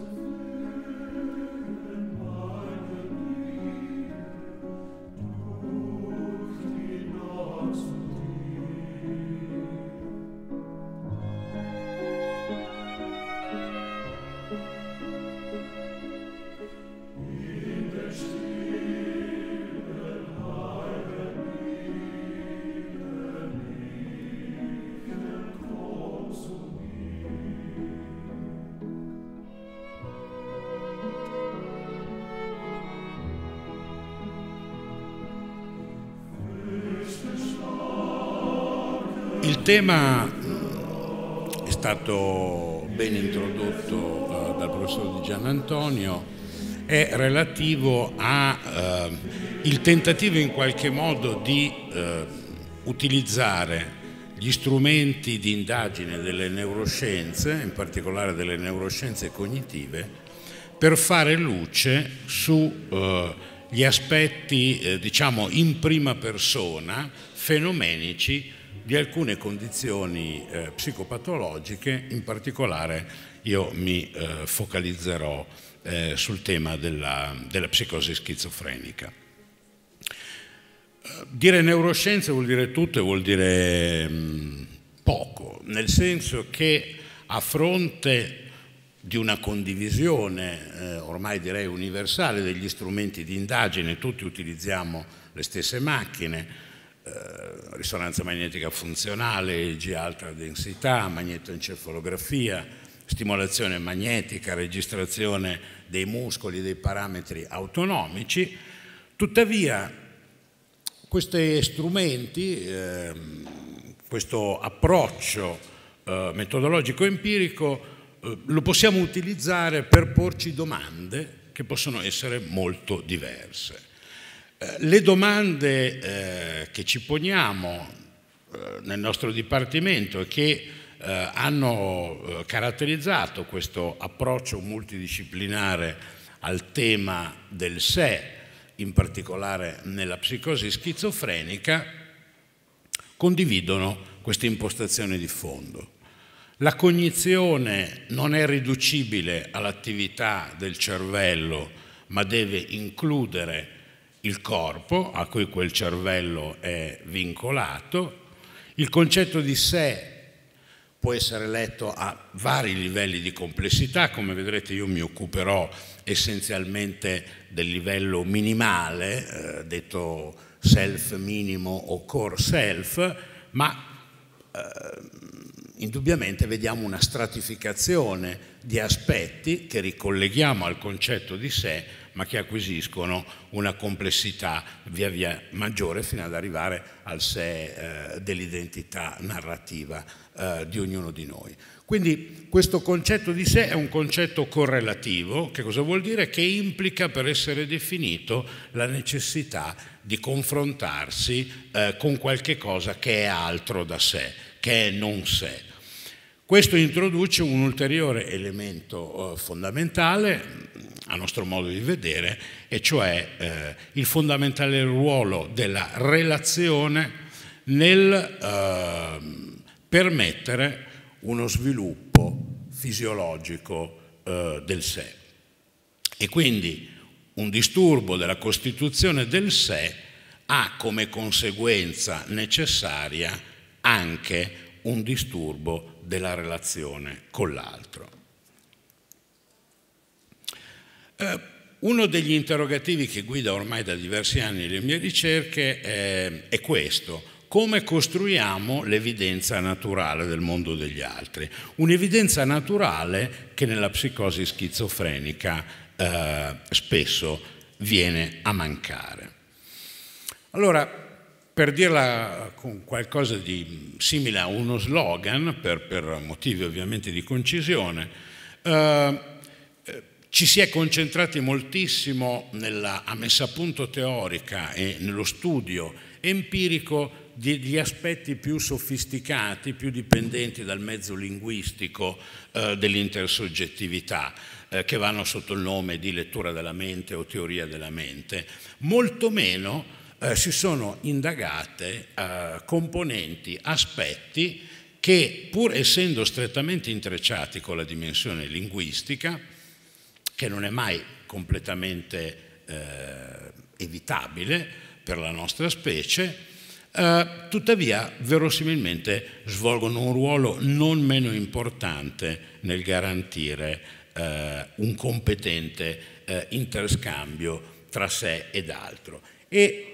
Jesus. tema mm, è stato ben introdotto eh, dal professor Di Gian Antonio, è relativo al eh, tentativo in qualche modo di eh, utilizzare gli strumenti di indagine delle neuroscienze, in particolare delle neuroscienze cognitive, per fare luce sugli eh, aspetti, eh, diciamo, in prima persona fenomenici di alcune condizioni eh, psicopatologiche, in particolare io mi eh, focalizzerò eh, sul tema della, della psicosi schizofrenica. Eh, dire neuroscienze vuol dire tutto e vuol dire mh, mm, poco, nel senso che a fronte di una condivisione eh, ormai direi universale degli strumenti di indagine, tutti utilizziamo le stesse macchine, eh, risonanza magnetica funzionale, EG alta densità, magnetoencefalografia, stimolazione magnetica, registrazione dei muscoli, dei parametri autonomici. Tuttavia questi strumenti, eh, questo approccio eh, metodologico empirico eh, lo possiamo utilizzare per porci domande che possono essere molto diverse. Eh, le domande eh, che ci poniamo eh, nel nostro dipartimento e che hanno caratterizzato questo approccio multidisciplinare al tema del sé, in particolare nella psicosi schizofrenica, condividono questa impostazione di fondo. La cognizione non è riducibile all'attività del cervello, ma deve includere il corpo a cui quel cervello è vincolato, il concetto di sé può essere letto a vari livelli di complessità, come vedrete io mi occuperò essenzialmente del livello minimale, eh, detto self minimo o core self, ma eh, indubbiamente vediamo una stratificazione di aspetti che ricolleghiamo al concetto di sé ma che acquisiscono una complessità via via maggiore fino ad arrivare al sé eh, dell'identità narrativa eh, di ognuno di noi. Quindi questo concetto di sé è un concetto correlativo, che cosa vuol dire? Che implica per essere definito la necessità di confrontarsi eh, con qualche cosa che è altro da sé, che è non sé. Questo introduce un ulteriore elemento eh, fondamentale a nostro modo di vedere, e cioè eh, il fondamentale ruolo della relazione nel ehm, permettere uno sviluppo fisiologico eh, del sé. E quindi un disturbo della costituzione del sé ha come conseguenza necessaria anche un disturbo della relazione con l'altro. Eh, uno degli interrogativi che guida ormai da diversi anni le mie ricerche è, è questo, come costruiamo l'evidenza naturale del mondo degli altri. Un'evidenza naturale che nella psicosi schizofrenica eh, spesso viene a mancare. Allora, per dirla con qualcosa di simile a uno slogan, per, per motivi ovviamente di concisione, eh, eh ci si è concentrati moltissimo nella messa a punto teorica e nello studio empirico degli aspetti più sofisticati, più dipendenti dal mezzo linguistico eh, dell'intersoggettività, eh, che vanno sotto il nome di lettura della mente o teoria della mente, molto meno eh, si sono indagate eh, componenti, aspetti che pur essendo strettamente intrecciati con la dimensione linguistica, che non è mai completamente eh, evitabile per la nostra specie, Uh, tuttavia verosimilmente svolgono un ruolo non meno importante nel garantire uh, un competente uh, interscambio tra sé ed altro. E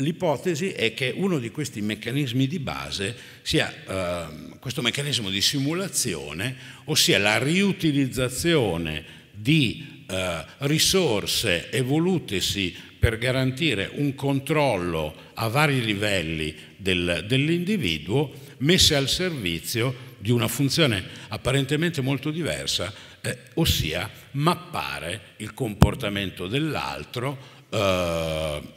L'ipotesi è che uno di questi meccanismi di base sia eh, questo meccanismo di simulazione, ossia la riutilizzazione di eh, risorse evolutesi per garantire un controllo a vari livelli del, dell'individuo messe al servizio di una funzione apparentemente molto diversa, eh, ossia mappare il comportamento dell'altro eh,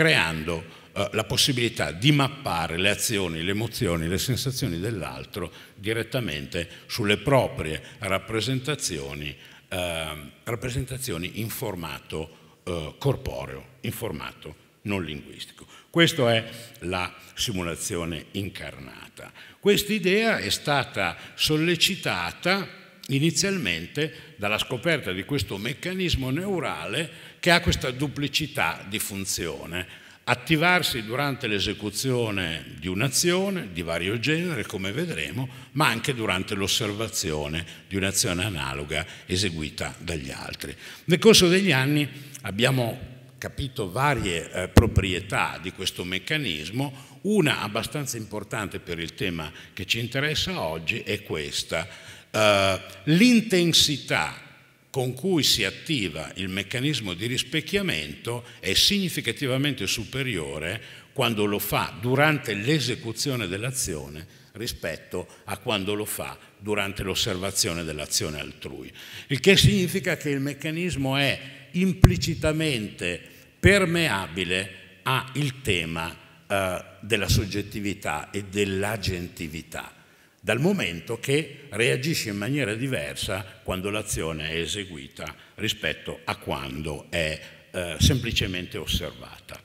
creando eh, la possibilità di mappare le azioni, le emozioni, le sensazioni dell'altro direttamente sulle proprie rappresentazioni, eh, rappresentazioni in formato eh, corporeo, in formato non linguistico. Questa è la simulazione incarnata. Questa idea è stata sollecitata inizialmente dalla scoperta di questo meccanismo neurale che ha questa duplicità di funzione. Attivarsi durante l'esecuzione di un'azione di vario genere, come vedremo, ma anche durante l'osservazione di un'azione analoga eseguita dagli altri. Nel corso degli anni abbiamo capito varie eh, proprietà di questo meccanismo, una abbastanza importante per il tema che ci interessa oggi è questa, eh, l'intensità con cui si attiva il meccanismo di rispecchiamento è significativamente superiore quando lo fa durante l'esecuzione dell'azione rispetto a quando lo fa durante l'osservazione dell'azione altrui. Il che significa che il meccanismo è implicitamente permeabile al tema eh, della soggettività e dell'agentività dal momento che reagisce in maniera diversa quando l'azione è eseguita rispetto a quando è eh, semplicemente osservata.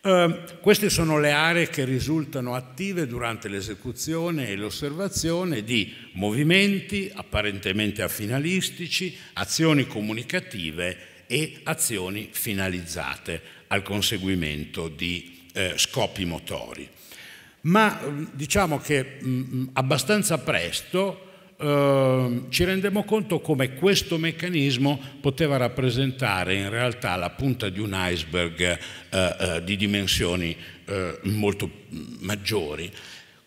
Eh, queste sono le aree che risultano attive durante l'esecuzione e l'osservazione di movimenti apparentemente affinalistici, azioni comunicative e azioni finalizzate al conseguimento di eh, scopi motori ma mm, diciamo che mh, mm, mm, abbastanza presto eh, ci rendemmo conto come questo meccanismo poteva rappresentare in realtà la punta di un iceberg eh, eh, di dimensioni eh, molto maggiori,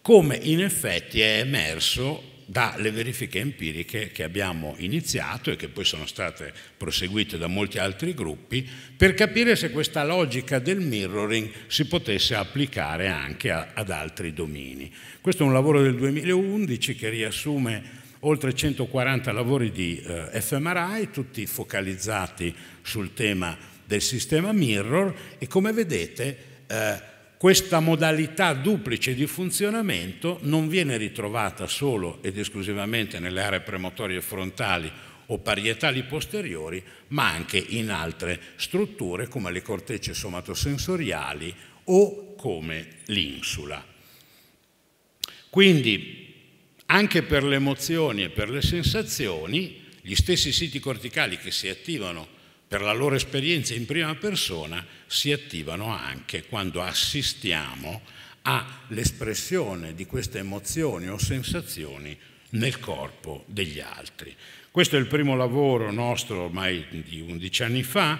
come in effetti è emerso dalle verifiche empiriche che abbiamo iniziato e che poi sono state proseguite da molti altri gruppi per capire se questa logica del mirroring si potesse applicare anche a, ad altri domini. Questo è un lavoro del 2011 che riassume oltre 140 lavori di eh, fMRI, tutti focalizzati sul tema del sistema mirror e come vedete eh, questa modalità duplice di funzionamento non viene ritrovata solo ed esclusivamente nelle aree premotorie frontali o parietali posteriori, ma anche in altre strutture come le cortecce somatosensoriali o come l'insula. Quindi anche per le emozioni e per le sensazioni, gli stessi siti corticali che si attivano per la loro esperienza in prima persona, si attivano anche quando assistiamo all'espressione di queste emozioni o sensazioni nel corpo degli altri. Questo è il primo lavoro nostro ormai di 11 anni fa,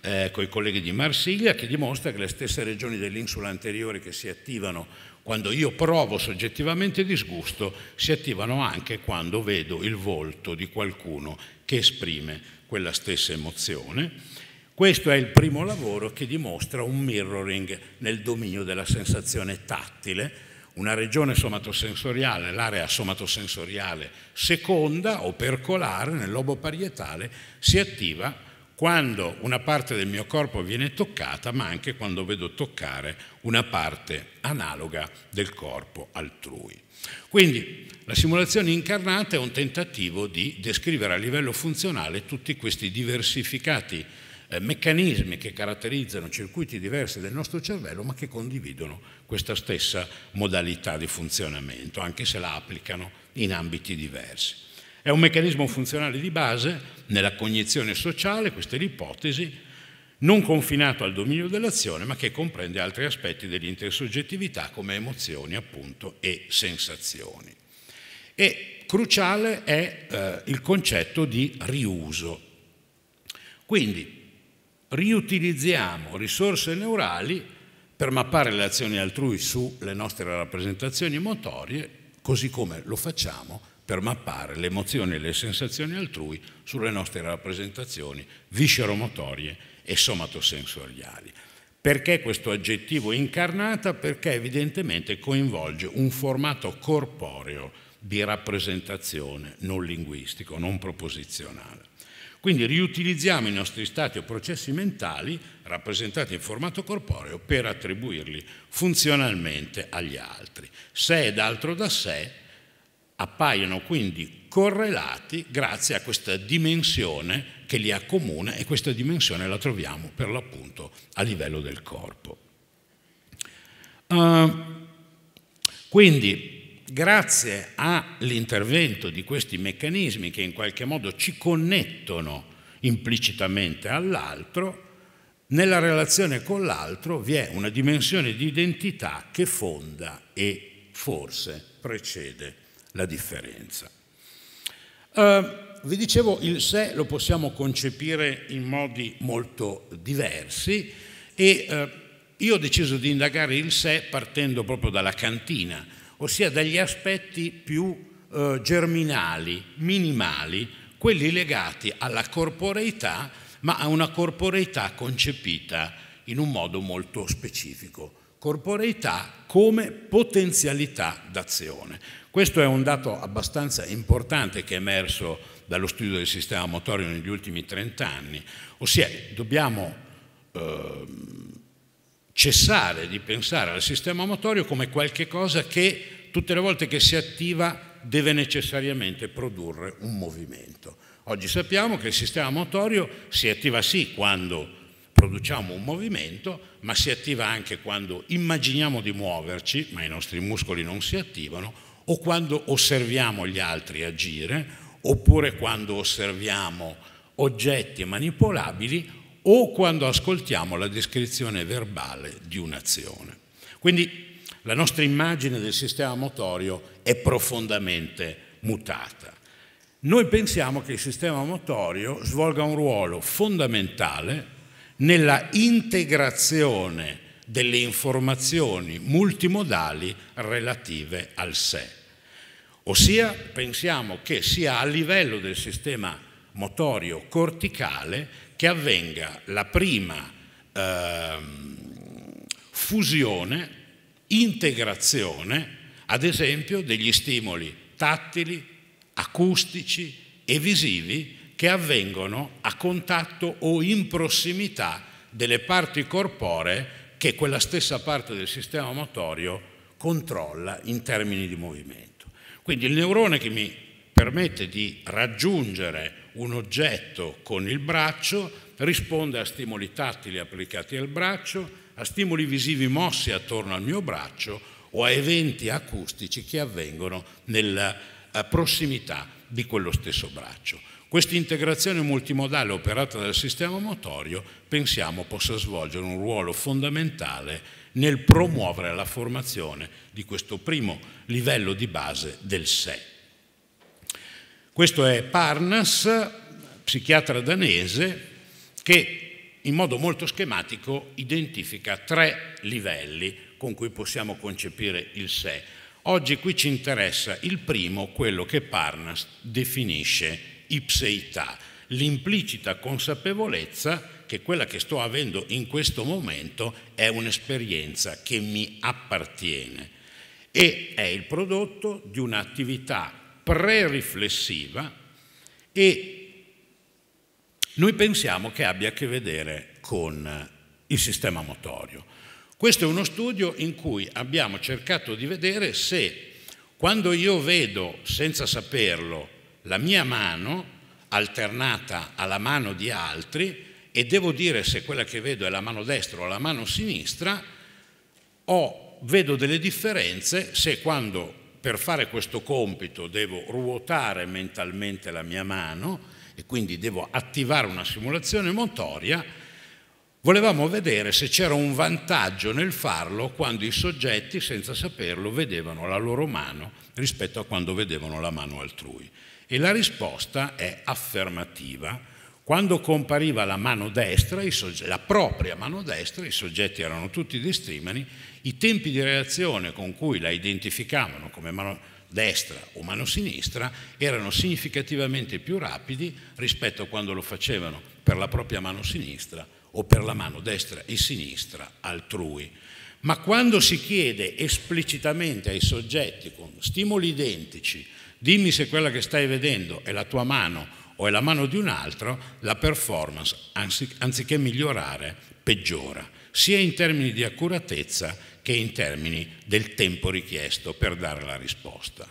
eh, con i colleghi di Marsiglia, che dimostra che le stesse regioni dell'insula anteriore che si attivano quando io provo soggettivamente disgusto, si attivano anche quando vedo il volto di qualcuno che esprime quella stessa emozione. Questo è il primo lavoro che dimostra un mirroring nel dominio della sensazione tattile, una regione somatosensoriale, l'area somatosensoriale seconda o percolare nel lobo parietale si attiva quando una parte del mio corpo viene toccata, ma anche quando vedo toccare una parte analoga del corpo altrui. Quindi la simulazione incarnata è un tentativo di descrivere a livello funzionale tutti questi diversificati eh, meccanismi che caratterizzano circuiti diversi del nostro cervello ma che condividono questa stessa modalità di funzionamento, anche se la applicano in ambiti diversi. È un meccanismo funzionale di base nella cognizione sociale, questa è l'ipotesi, non confinato al dominio dell'azione, ma che comprende altri aspetti dell'intersoggettività come emozioni, appunto, e sensazioni. E cruciale è eh, il concetto di riuso. Quindi riutilizziamo risorse neurali per mappare le azioni altrui sulle nostre rappresentazioni motorie, così come lo facciamo per mappare le emozioni e le sensazioni altrui sulle nostre rappresentazioni visceromotorie e somatosensoriali. Perché questo aggettivo incarnata? Perché evidentemente coinvolge un formato corporeo di rappresentazione non linguistico, non proposizionale. Quindi riutilizziamo i nostri stati o processi mentali rappresentati in formato corporeo per attribuirli funzionalmente agli altri. Se è d'altro da sé, appaiono quindi correlati grazie a questa dimensione che li accomuna e questa dimensione la troviamo per l'appunto a livello del corpo. Uh, quindi grazie all'intervento di questi meccanismi che in qualche modo ci connettono implicitamente all'altro, nella relazione con l'altro vi è una dimensione di identità che fonda e forse precede la differenza. Uh, vi dicevo, il sé lo possiamo concepire in modi molto diversi e eh, io ho deciso di indagare il sé partendo proprio dalla cantina, ossia dagli aspetti più eh, germinali, minimali, quelli legati alla corporeità, ma a una corporeità concepita in un modo molto specifico. Corporeità come potenzialità d'azione. Questo è un dato abbastanza importante che è emerso dallo studio del sistema motorio negli ultimi 30 anni, ossia dobbiamo eh, cessare di pensare al sistema motorio come qualcosa che tutte le volte che si attiva deve necessariamente produrre un movimento. Oggi sappiamo che il sistema motorio si attiva sì quando produciamo un movimento, ma si attiva anche quando immaginiamo di muoverci, ma i nostri muscoli non si attivano, o quando osserviamo gli altri agire, oppure quando osserviamo oggetti manipolabili o quando ascoltiamo la descrizione verbale di un'azione. Quindi la nostra immagine del sistema motorio è profondamente mutata. Noi pensiamo che il sistema motorio svolga un ruolo fondamentale nella integrazione delle informazioni multimodali relative al sé. Ossia pensiamo che sia a livello del sistema motorio corticale che avvenga la prima eh, fusione, integrazione, ad esempio, degli stimoli tattili, acustici e visivi che avvengono a contatto o in prossimità delle parti corporee che quella stessa parte del sistema motorio controlla in termini di movimento. Quindi il neurone che mi permette di raggiungere un oggetto con il braccio risponde a stimoli tattili applicati al braccio, a stimoli visivi mossi attorno al mio braccio o a eventi acustici che avvengono nella eh, prossimità di quello stesso braccio. Questa integrazione multimodale operata dal sistema motorio pensiamo possa svolgere un ruolo fondamentale nel promuovere la formazione di questo primo livello di base del sé. Questo è Parnas, psichiatra danese, che in modo molto schematico identifica tre livelli con cui possiamo concepire il sé. Oggi qui ci interessa il primo, quello che Parnas definisce ipseità, l'implicita consapevolezza che quella che sto avendo in questo momento è un'esperienza che mi appartiene e è il prodotto di un'attività preriflessiva e noi pensiamo che abbia a che vedere con il sistema motorio. Questo è uno studio in cui abbiamo cercato di vedere se quando io vedo, senza saperlo, la mia mano alternata alla mano di altri, e devo dire se quella che vedo è la mano destra o la mano sinistra, o vedo delle differenze se quando per fare questo compito devo ruotare mentalmente la mia mano e quindi devo attivare una simulazione motoria, volevamo vedere se c'era un vantaggio nel farlo quando i soggetti, senza saperlo, vedevano la loro mano rispetto a quando vedevano la mano altrui. E la risposta è affermativa quando compariva la mano destra, la propria mano destra, i soggetti erano tutti di strimani, i tempi di reazione con cui la identificavano come mano destra o mano sinistra erano significativamente più rapidi rispetto a quando lo facevano per la propria mano sinistra o per la mano destra e sinistra altrui. Ma quando si chiede esplicitamente ai soggetti con stimoli identici, dimmi se quella che stai vedendo è la tua mano o è la mano di un altro, la performance, anziché migliorare, peggiora, sia in termini di accuratezza che in termini del tempo richiesto per dare la risposta.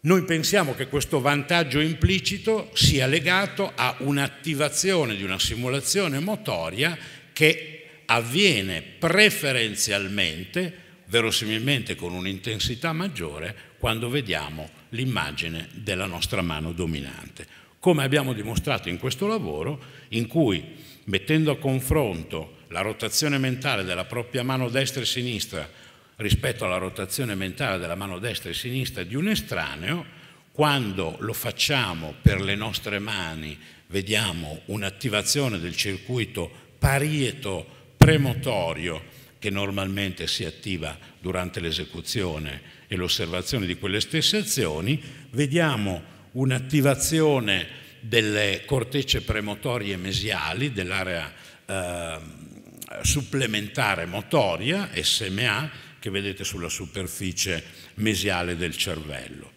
Noi pensiamo che questo vantaggio implicito sia legato a un'attivazione di una simulazione motoria che avviene preferenzialmente, verosimilmente con un'intensità maggiore, quando vediamo l'immagine della nostra mano dominante, come abbiamo dimostrato in questo lavoro in cui mettendo a confronto la rotazione mentale della propria mano destra e sinistra rispetto alla rotazione mentale della mano destra e sinistra di un estraneo, quando lo facciamo per le nostre mani vediamo un'attivazione del circuito parieto premotorio che normalmente si attiva durante l'esecuzione e l'osservazione di quelle stesse azioni, vediamo un'attivazione delle cortecce premotorie mesiali dell'area eh, supplementare motoria, SMA, che vedete sulla superficie mesiale del cervello.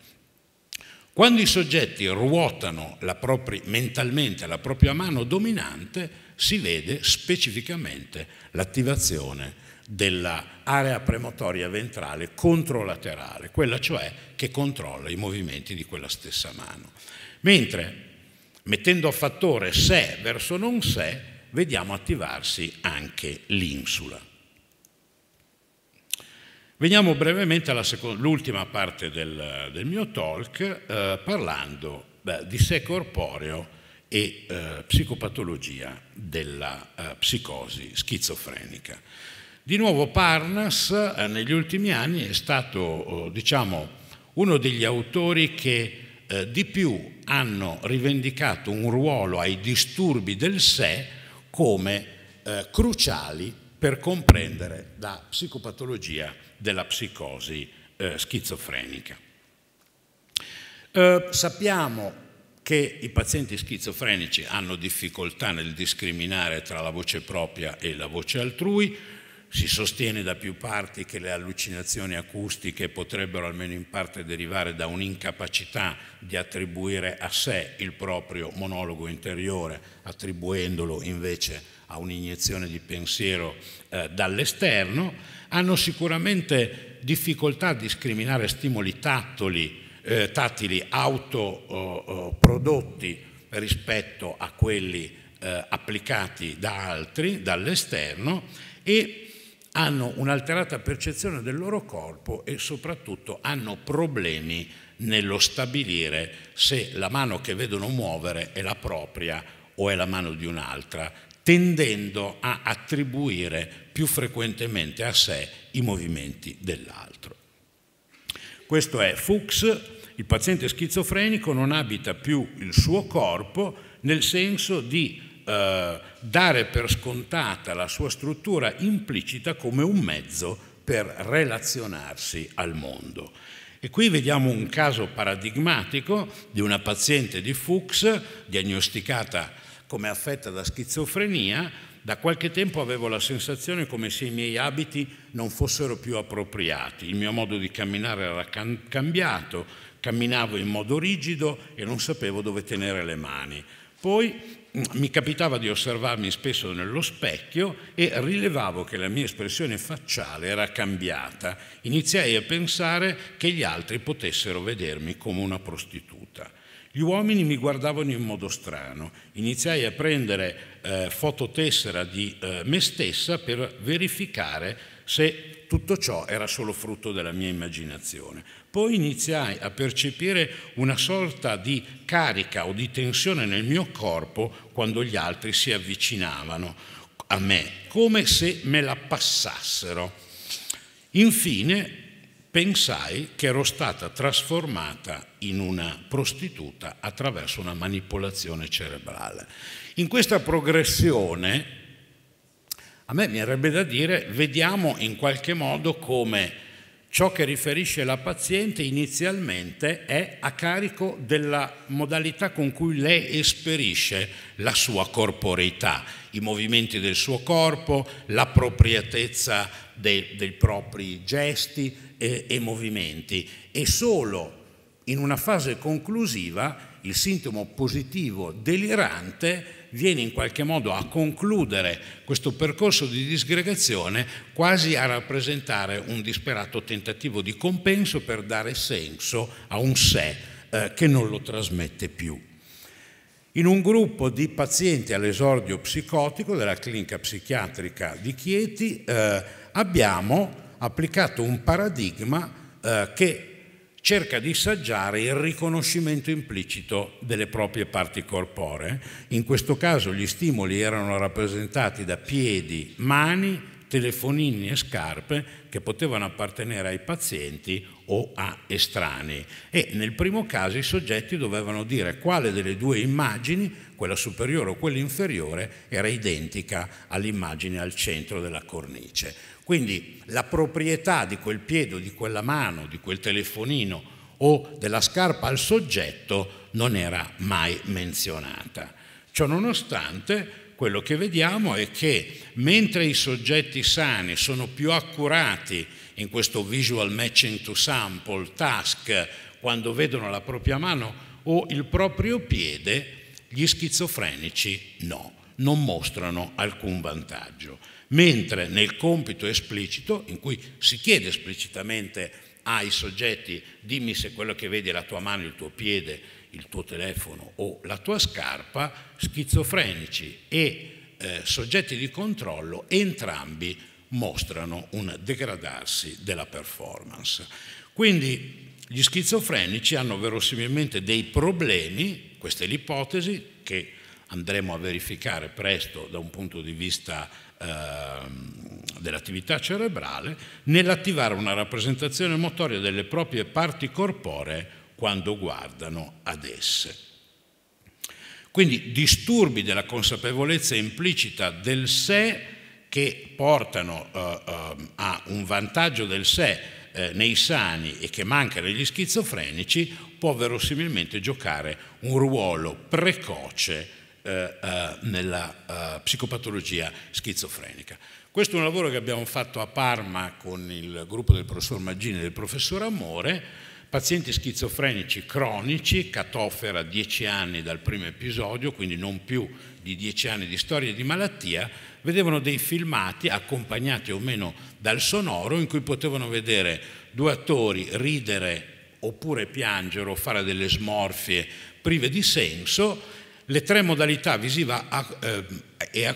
Quando i soggetti ruotano la propria, mentalmente la propria mano dominante, si vede specificamente l'attivazione dell'area premotoria ventrale controlaterale, quella cioè che controlla i movimenti di quella stessa mano. Mentre mettendo a fattore sé verso non sé, vediamo attivarsi anche l'insula. Veniamo brevemente all'ultima parte del, del, mio talk eh, parlando beh, di sé corporeo e eh, psicopatologia della eh, psicosi schizofrenica. Di nuovo Parnas eh, negli ultimi anni è stato eh, diciamo, uno degli autori che eh, di più hanno rivendicato un ruolo ai disturbi del sé come cruciali per comprendere la psicopatologia della psicosi schizofrenica. sappiamo che i pazienti schizofrenici hanno difficoltà nel discriminare tra la voce propria e la voce altrui, si sostiene da più parti che le allucinazioni acustiche potrebbero almeno in parte derivare da un'incapacità di attribuire a sé il proprio monologo interiore, attribuendolo invece a un'iniezione di pensiero eh, dall'esterno, hanno sicuramente difficoltà a discriminare stimoli tattoli, eh, tattili autoprodotti eh, eh, rispetto a quelli eh, applicati da altri, dall'esterno, e hanno un'alterata percezione del loro corpo e soprattutto hanno problemi nello stabilire se la mano che vedono muovere è la propria o è la mano di un'altra, tendendo a attribuire più frequentemente a sé i movimenti dell'altro. Questo è Fuchs, il paziente schizofrenico non abita più il suo corpo nel senso di eh, dare per scontata la sua struttura implicita come un mezzo per relazionarsi al mondo. E qui vediamo un caso paradigmatico di una paziente di Fuchs, diagnosticata come affetta da schizofrenia. Da qualche tempo avevo la sensazione come se i miei abiti non fossero più appropriati, il mio modo di camminare era cambiato, camminavo in modo rigido e non sapevo dove tenere le mani. Poi mi capitava di osservarmi spesso nello specchio e rilevavo che la mia espressione facciale era cambiata. Iniziai a pensare che gli altri potessero vedermi come una prostituta. Gli uomini mi guardavano in modo strano. Iniziai a prendere eh, fototessera di eh, me stessa per verificare se tutto ciò era solo frutto della mia immaginazione. Poi iniziai a percepire una sorta di carica o di tensione nel mio corpo quando gli altri si avvicinavano a me, come se me la passassero. Infine pensai che ero stata trasformata in una prostituta attraverso una manipolazione cerebrale. In questa progressione a me mi verrebbe da dire, vediamo in qualche modo come ciò che riferisce la paziente inizialmente è a carico della modalità con cui lei esperisce la sua corporeità, i movimenti del suo corpo, l'appropriatezza dei, dei, propri gesti e, e movimenti e solo in una fase conclusiva il sintomo positivo delirante viene in qualche modo a concludere questo percorso di disgregazione quasi a rappresentare un disperato tentativo di compenso per dare senso a un sé eh, che non lo trasmette più. In un gruppo di pazienti all'esordio psicotico della clinica psichiatrica di Chieti eh, abbiamo applicato un paradigma eh, che cerca di saggiare il riconoscimento implicito delle proprie parti corporee. In questo caso gli stimoli erano rappresentati da piedi, mani, telefonini e scarpe che potevano appartenere ai pazienti o a estranei e nel primo caso i soggetti dovevano dire quale delle due immagini quella superiore o quella inferiore era identica all'immagine al centro della cornice. Quindi la proprietà di quel piede, di quella mano, di quel telefonino o della scarpa al soggetto non era mai menzionata. Ciononostante, quello che vediamo è che mentre i soggetti sani sono più accurati in questo visual matching to sample task, quando vedono la propria mano o il proprio piede, gli schizofrenici no, non mostrano alcun vantaggio, mentre nel compito esplicito, in cui si chiede esplicitamente ai soggetti dimmi se quello che vedi è la tua mano, il tuo piede, il tuo telefono o la tua scarpa, schizofrenici e eh, soggetti di controllo entrambi mostrano un degradarsi della performance. Quindi gli schizofrenici hanno verosimilmente dei problemi questa è l'ipotesi che andremo a verificare presto da un punto di vista ehm, dell'attività cerebrale, nell'attivare una rappresentazione motoria delle proprie parti corporee quando guardano ad esse. Quindi disturbi della consapevolezza implicita del sé che portano eh, eh, a un vantaggio del sé eh, nei sani e che manca negli schizofrenici può verosimilmente giocare un ruolo precoce eh, eh, nella eh, psicopatologia schizofrenica. Questo è un lavoro che abbiamo fatto a Parma con il gruppo del professor Maggini e del professor Amore, pazienti schizofrenici cronici, catofera 10 anni dal primo episodio, quindi non più di 10 anni di storia di malattia, vedevano dei filmati accompagnati o meno dal sonoro in cui potevano vedere due attori ridere oppure piangere o fare delle smorfie prive di senso le tre modalità visiva, eh, e,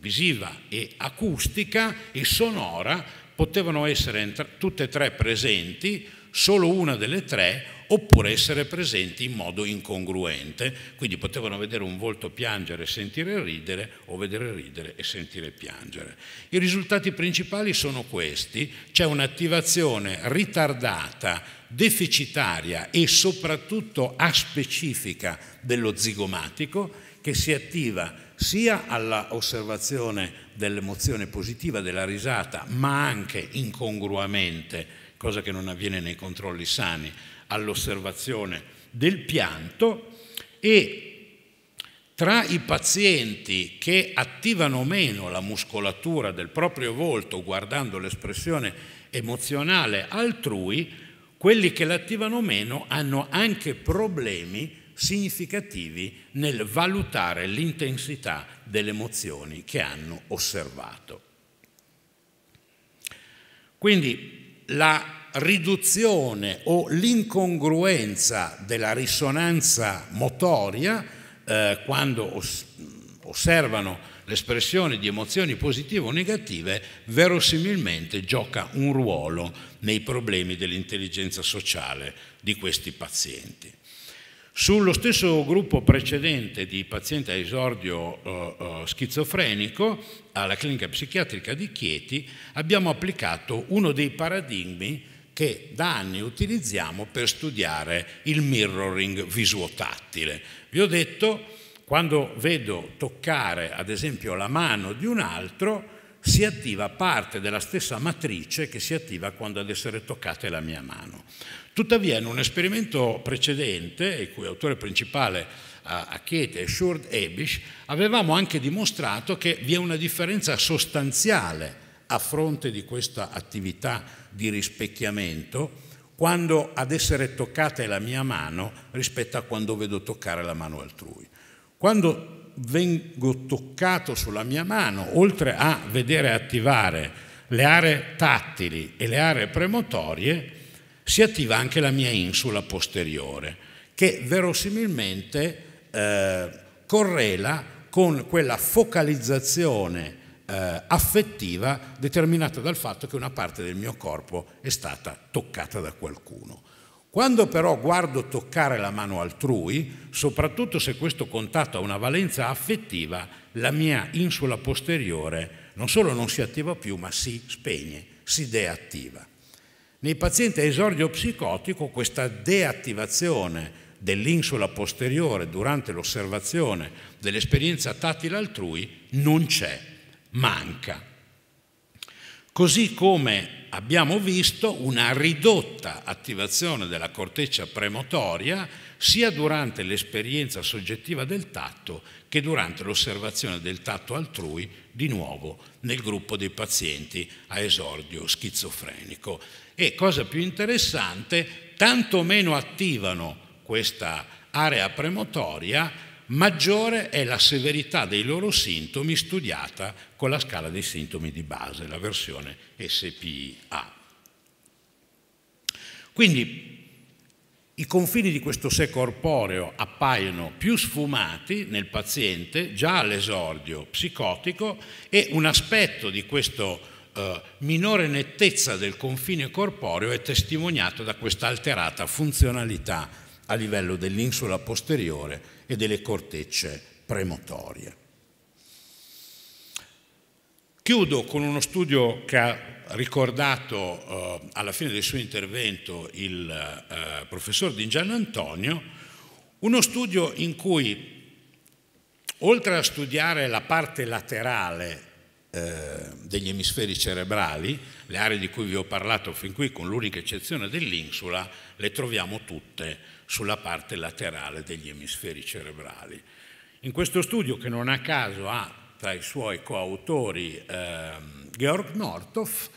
visiva e acustica e sonora potevano essere tutte e tre presenti, solo una delle tre oppure essere presenti in modo incongruente, quindi potevano vedere un volto piangere e sentire ridere o vedere ridere e sentire piangere. I risultati principali sono questi, c'è un'attivazione ritardata, deficitaria e soprattutto aspecifica dello zigomatico che si attiva sia alla osservazione dell'emozione positiva, della risata, ma anche incongruamente, cosa che non avviene nei controlli sani, all'osservazione del pianto e tra i pazienti che attivano meno la muscolatura del proprio volto guardando l'espressione emozionale altrui, quelli che l'attivano meno hanno anche problemi significativi nel valutare l'intensità delle emozioni che hanno osservato. Quindi la riduzione o l'incongruenza della risonanza motoria eh, quando os osservano l'espressione di emozioni positive o negative verosimilmente gioca un ruolo nei problemi dell'intelligenza sociale di questi pazienti. Sullo stesso gruppo precedente di pazienti a esordio eh, eh schizofrenico, alla clinica psichiatrica di Chieti, abbiamo applicato uno dei paradigmi che da anni utilizziamo per studiare il mirroring visuotattile. Vi ho detto, quando vedo toccare ad esempio la mano di un altro, si attiva parte della stessa matrice che si attiva quando ad essere toccata è la mia mano. Tuttavia, in un esperimento precedente, il cui autore principale eh, Achete e Shurd Ebisch, avevamo anche dimostrato che vi è una differenza sostanziale a fronte di questa attività di rispecchiamento quando ad essere toccata è la mia mano rispetto a quando vedo toccare la mano altrui. Quando vengo toccato sulla mia mano, oltre a vedere attivare le aree tattili e le aree premotorie, si attiva anche la mia insula posteriore, che verosimilmente eh, correla con quella focalizzazione eh, affettiva determinata dal fatto che una parte del mio corpo è stata toccata da qualcuno. Quando però guardo toccare la mano altrui, soprattutto se questo contatto ha una valenza affettiva, la mia insula posteriore non solo non si attiva più, ma si spegne, si deattiva. Nei pazienti a esordio psicotico questa deattivazione dell'insula posteriore durante l'osservazione dell'esperienza tattile altrui non c'è, manca. Così come abbiamo visto una ridotta attivazione della corteccia premotoria sia durante l'esperienza soggettiva del tatto che durante l'osservazione del tatto altrui, di nuovo nel gruppo dei pazienti a esordio schizofrenico. E cosa più interessante, tanto meno attivano questa area premotoria maggiore è la severità dei loro sintomi studiata con la scala dei sintomi di base, la versione SPA. Quindi i confini di questo sé corporeo appaiono più sfumati nel paziente già all'esordio psicotico e un aspetto di questa eh, minore nettezza del confine corporeo è testimoniato da questa alterata funzionalità a livello dell'insula posteriore e delle cortecce premotorie. Chiudo con uno studio che ha ricordato eh, alla fine del suo intervento il eh, professor Di Gian Antonio, uno studio in cui oltre a studiare la parte laterale eh, degli emisferi cerebrali, le aree di cui vi ho parlato fin qui, con l'unica eccezione dell'insula, le troviamo tutte sulla parte laterale degli emisferi cerebrali. In questo studio, che non a caso ha tra i suoi coautori eh, Georg Nortoff,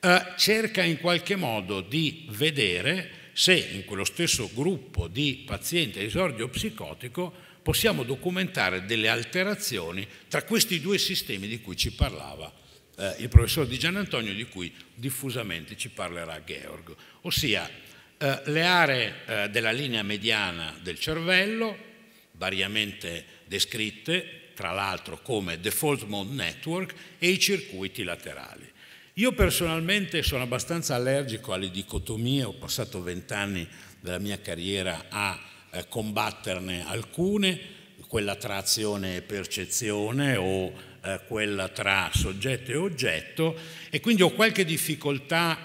eh, cerca in qualche modo di vedere se in quello stesso gruppo di pazienti a esordio psicotico possiamo documentare delle alterazioni tra questi due sistemi di cui ci parlava eh, il professor Di Gian Antonio, di cui diffusamente ci parlerà Georg, ossia eh, le aree eh, della linea mediana del cervello, variamente descritte, tra l'altro come default mode network, e i circuiti laterali. Io personalmente sono abbastanza allergico alle dicotomie, ho passato vent'anni della mia carriera a eh, combatterne alcune, quella tra azione e percezione o eh, quella tra soggetto e oggetto e quindi ho qualche difficoltà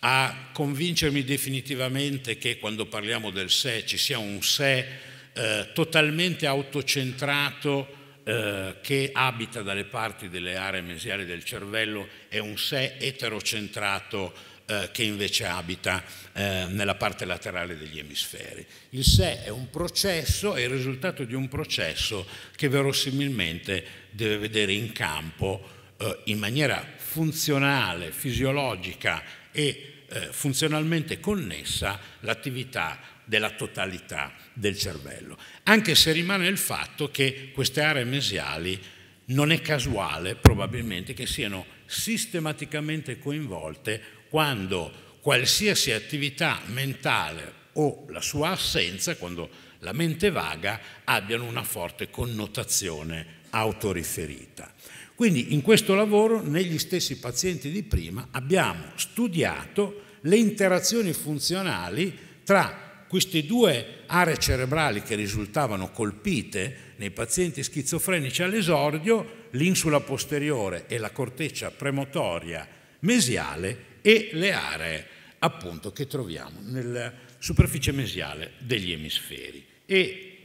a convincermi definitivamente che quando parliamo del sé ci sia un sé eh, totalmente autocentrato eh, che abita dalle parti delle aree mesiali del cervello e un sé eterocentrato eh, che invece abita eh, nella parte laterale degli emisferi. Il sé è un processo, è il risultato di un processo che verosimilmente deve vedere in campo eh, in maniera funzionale, fisiologica e eh, funzionalmente connessa l'attività della totalità del cervello. Anche se rimane il fatto che queste aree mesiali non è casuale probabilmente che siano sistematicamente coinvolte quando qualsiasi attività mentale o la sua assenza, quando la mente vaga, abbiano una forte connotazione autoriferita. Quindi in questo lavoro, negli stessi pazienti di prima, abbiamo studiato le interazioni funzionali tra queste due aree cerebrali che risultavano colpite nei pazienti schizofrenici all'esordio, l'insula posteriore e la corteccia premotoria mesiale e le aree appunto che troviamo nella superficie mesiale degli emisferi. E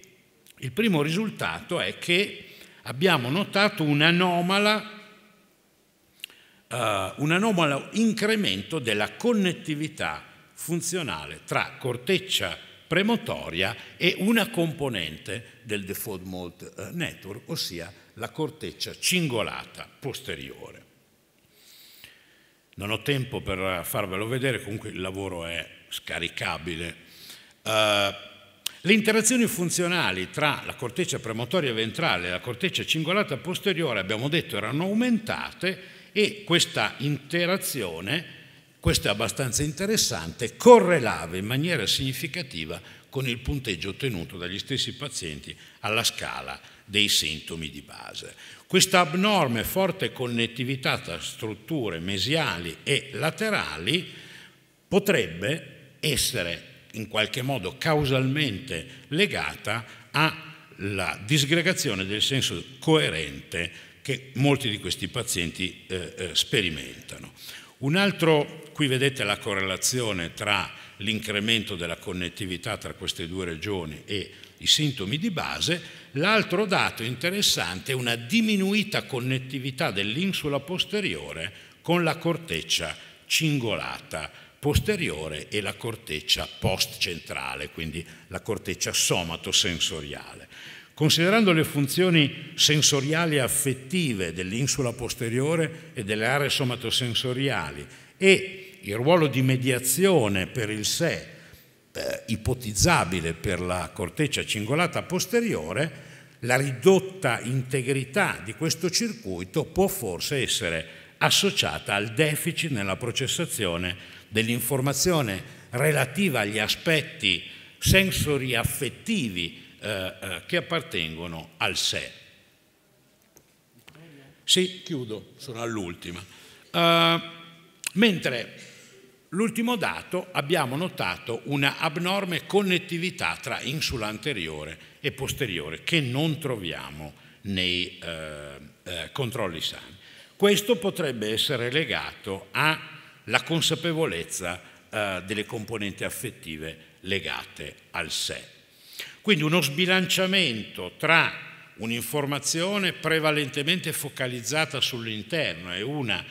il primo risultato è che abbiamo notato un Uh, eh, un anomalo incremento della connettività funzionale tra corteccia premotoria e una componente del default mode eh, network, ossia la corteccia cingolata posteriore. Non ho tempo per farvelo vedere, comunque il lavoro è scaricabile. Eh, le interazioni funzionali tra la corteccia premotoria ventrale e la corteccia cingolata posteriore, abbiamo detto, erano aumentate e questa interazione, questo è abbastanza interessante, correlava in maniera significativa con il punteggio ottenuto dagli stessi pazienti alla scala dei sintomi di base. Questa abnorme forte connettività tra strutture mesiali e laterali potrebbe essere in qualche modo causalmente legata alla disgregazione del senso coerente che molti di questi pazienti eh, eh sperimentano. Un altro, qui vedete la correlazione tra l'incremento della connettività tra queste due regioni e i sintomi di base, l'altro dato interessante è una diminuita connettività dell'insula posteriore con la corteccia cingolata posteriore e la corteccia postcentrale, quindi la corteccia somatosensoriale. Considerando le funzioni sensoriali e affettive dell'insula posteriore e delle aree somatosensoriali e il ruolo di mediazione per il sé eh, ipotizzabile per la corteccia cingolata posteriore, la ridotta integrità di questo circuito può forse essere associata al deficit nella processazione dell'informazione relativa agli aspetti sensoriaffettivi eh, eh, che appartengono al sé. Sì, chiudo, sono all'ultima. Uh, mentre L'ultimo dato, abbiamo notato una abnorme connettività tra insula anteriore e posteriore che non troviamo nei eh, eh, controlli sani. Questo potrebbe essere legato alla consapevolezza eh, delle componenti affettive legate al sé. Quindi uno sbilanciamento tra un'informazione prevalentemente focalizzata sull'interno e una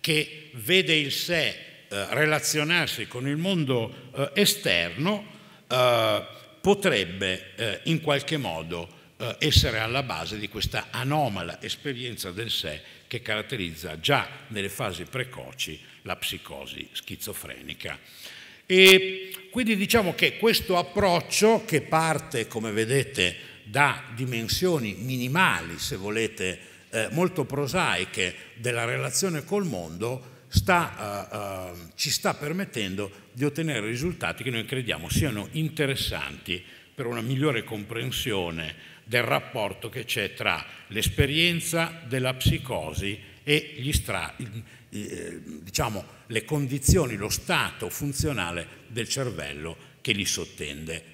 che vede il sé eh, relazionarsi con il mondo eh, esterno eh, potrebbe in qualche modo essere alla base di questa anomala esperienza del sé che caratterizza già nelle fasi precoci la psicosi schizofrenica. E quindi diciamo che questo approccio che parte, come vedete, da dimensioni minimali, se volete, eh, molto prosaiche della relazione col mondo, sta, uh, uh, ci sta permettendo di ottenere risultati che noi crediamo siano interessanti per una migliore comprensione del rapporto che c'è tra l'esperienza della psicosi e gli stra, eh, diciamo, le condizioni, lo stato funzionale del cervello che li sottende.